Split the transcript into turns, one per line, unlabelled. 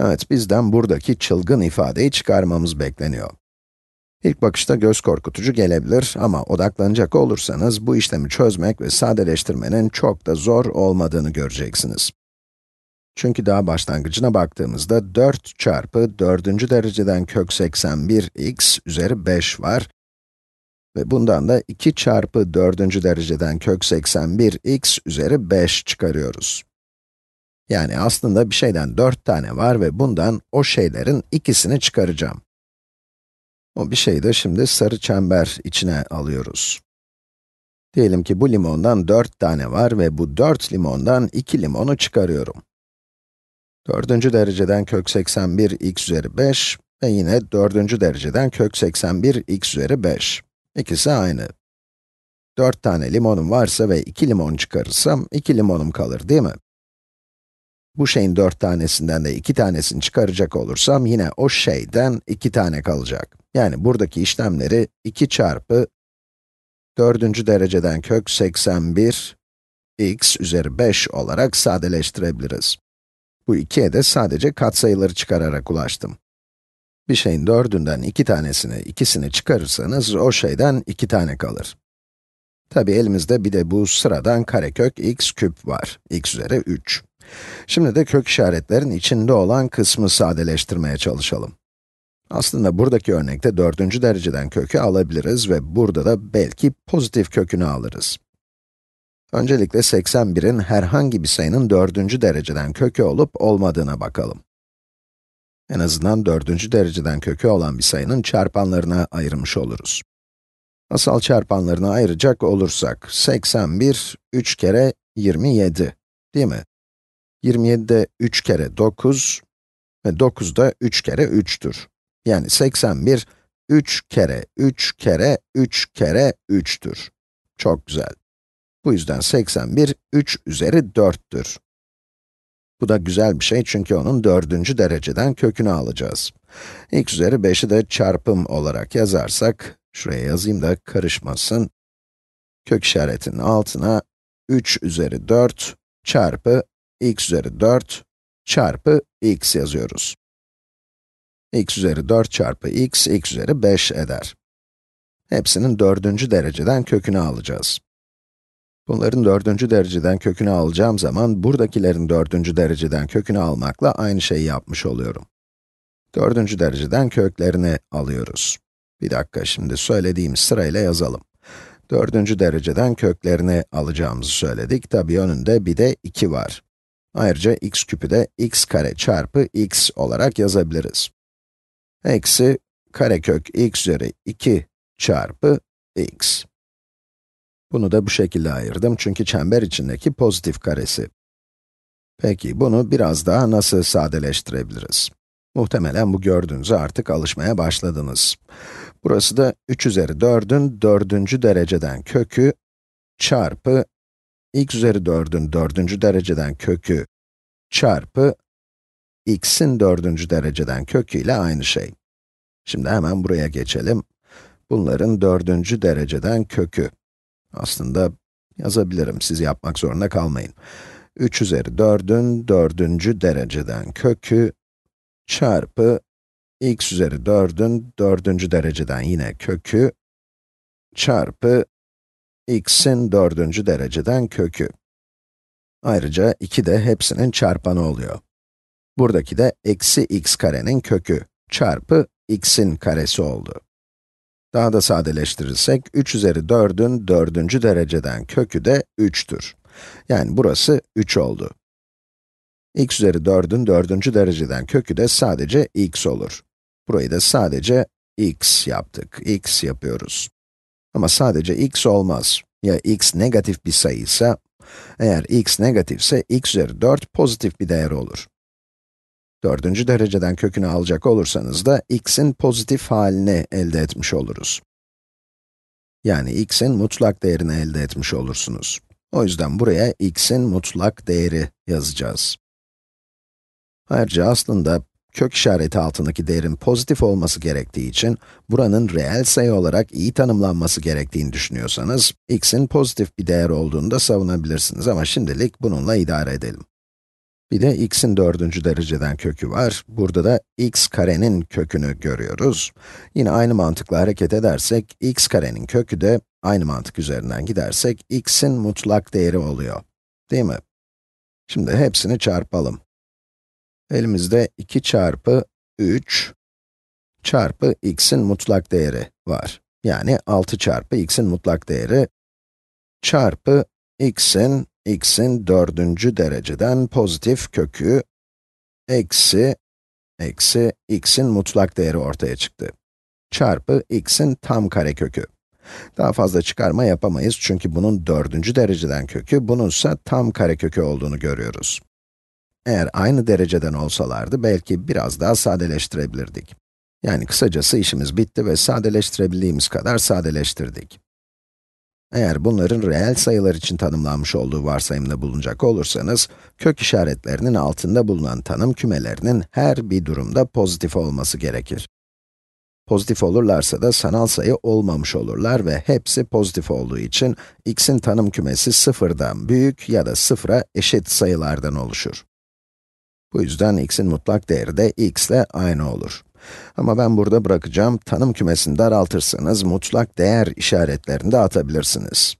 Evet, bizden buradaki çılgın ifadeyi çıkarmamız bekleniyor. İlk bakışta göz korkutucu gelebilir ama odaklanacak olursanız bu işlemi çözmek ve sadeleştirmenin çok da zor olmadığını göreceksiniz. Çünkü daha başlangıcına baktığımızda 4 çarpı 4. dereceden kök 81 x üzeri 5 var. Ve bundan da 2 çarpı 4. dereceden kök 81 x üzeri 5 çıkarıyoruz. Yani aslında bir şeyden 4 tane var ve bundan o şeylerin ikisini çıkaracağım. O bir şeyi de şimdi sarı çember içine alıyoruz. Diyelim ki bu limondan 4 tane var ve bu 4 limondan 2 limonu çıkarıyorum. 4. dereceden kök 81 x üzeri 5 ve yine 4. dereceden kök 81 x üzeri 5. İkisi aynı. 4 tane limonum varsa ve 2 limon çıkarırsam 2 limonum kalır değil mi? bu şeyin 4 tanesinden de 2 tanesini çıkaracak olursam yine o şeyden 2 tane kalacak. Yani buradaki işlemleri 2 çarpı 4. dereceden kök 81 x üzeri 5 olarak sadeleştirebiliriz. Bu 2'ye de sadece katsayıları çıkararak ulaştım. Bir şeyin dördünden iki tanesini, ikisini çıkarırsanız o şeyden iki tane kalır. Tabi elimizde bir de bu sıradan karekök x küp var, x üzeri 3. Şimdi de kök işaretlerin içinde olan kısmı sadeleştirmeye çalışalım. Aslında buradaki örnekte dördüncü dereceden kökü alabiliriz ve burada da belki pozitif kökünü alırız. Öncelikle 81'in herhangi bir sayının dördüncü dereceden kökü olup olmadığına bakalım. En azından dördüncü dereceden kökü olan bir sayının çarpanlarına ayırmış oluruz. Asal çarpanlarına ayıracak olursak, 81, 3 kere 27, değil mi? 27'de 3 kere 9 ve 9 da 3 kere 3'tür. Yani 81, 3 kere 3 kere 3 kere 3'tür. Çok güzel. Bu yüzden 81, 3 üzeri 4'tür. Bu da güzel bir şey çünkü onun dördüncü dereceden kökünü alacağız. x üzeri 5'i de çarpım olarak yazarsak, şuraya yazayım da karışmasın. Kök işaretinin altına 3 üzeri 4 çarpı x üzeri 4 çarpı x yazıyoruz. x üzeri 4 çarpı x, x üzeri 5 eder. Hepsinin dördüncü dereceden kökünü alacağız. Bunların dördüncü dereceden kökünü alacağım zaman, buradakilerin dördüncü dereceden kökünü almakla aynı şeyi yapmış oluyorum. Dördüncü dereceden köklerini alıyoruz. Bir dakika, şimdi söylediğim sırayla yazalım. Dördüncü dereceden köklerini alacağımızı söyledik. Tabi önünde bir de 2 var. Ayrıca x küpü de x kare çarpı x olarak yazabiliriz. Eksi karekök x üzeri 2 çarpı x. Bunu da bu şekilde ayırdım çünkü çember içindeki pozitif karesi. Peki bunu biraz daha nasıl sadeleştirebiliriz? Muhtemelen bu gördüğünüze artık alışmaya başladınız. Burası da 3 üzeri 4'ün 4. dereceden kökü çarpı x üzeri 4'ün dördüncü dereceden kökü çarpı x'in dördüncü dereceden kökü ile aynı şey. Şimdi hemen buraya geçelim. Bunların dördüncü dereceden kökü. Aslında yazabilirim, siz yapmak zorunda kalmayın. 3 üzeri 4'ün dördüncü dereceden kökü çarpı x üzeri 4'ün dördüncü dereceden yine kökü çarpı x'in dördüncü dereceden kökü. Ayrıca 2 de hepsinin çarpanı oluyor. Buradaki de eksi x karenin kökü çarpı x'in karesi oldu. Daha da sadeleştirirsek, 3 üzeri 4'ün dördüncü dereceden kökü de 3'tür. Yani burası 3 oldu. x üzeri 4'ün dördüncü dereceden kökü de sadece x olur. Burayı da sadece x yaptık, x yapıyoruz. Ama sadece x olmaz. Ya x negatif bir sayıysa, eğer x negatifse x üzeri 4 pozitif bir değer olur. Dördüncü dereceden kökünü alacak olursanız da x'in pozitif halini elde etmiş oluruz. Yani x'in mutlak değerini elde etmiş olursunuz. O yüzden buraya x'in mutlak değeri yazacağız. Ayrıca aslında kök işareti altındaki değerin pozitif olması gerektiği için, buranın reel sayı olarak iyi tanımlanması gerektiğini düşünüyorsanız, x'in pozitif bir değer olduğunu da savunabilirsiniz ama şimdilik bununla idare edelim. Bir de x'in dördüncü dereceden kökü var. Burada da x karenin kökünü görüyoruz. Yine aynı mantıkla hareket edersek, x karenin kökü de aynı mantık üzerinden gidersek, x'in mutlak değeri oluyor. Değil mi? Şimdi hepsini çarpalım. Elimizde 2 çarpı 3 çarpı x'in mutlak değeri var. Yani 6 çarpı x'in mutlak değeri çarpı x'in, x'in dördüncü dereceden pozitif kökü eksi, eksi x'in mutlak değeri ortaya çıktı. Çarpı x'in tam kare kökü. Daha fazla çıkarma yapamayız çünkü bunun dördüncü dereceden kökü, bununsa tam kare kökü olduğunu görüyoruz. Eğer aynı dereceden olsalardı belki biraz daha sadeleştirebilirdik. Yani kısacası işimiz bitti ve sadeleştirebildiğimiz kadar sadeleştirdik. Eğer bunların reel sayılar için tanımlanmış olduğu varsayımda bulunacak olursanız, kök işaretlerinin altında bulunan tanım kümelerinin her bir durumda pozitif olması gerekir. Pozitif olurlarsa da sanal sayı olmamış olurlar ve hepsi pozitif olduğu için x'in tanım kümesi sıfırdan büyük ya da sıfıra eşit sayılardan oluşur. Bu yüzden x'in mutlak değeri de x ile aynı olur. Ama ben burada bırakacağım, tanım kümesini daraltırsanız mutlak değer işaretlerini de atabilirsiniz.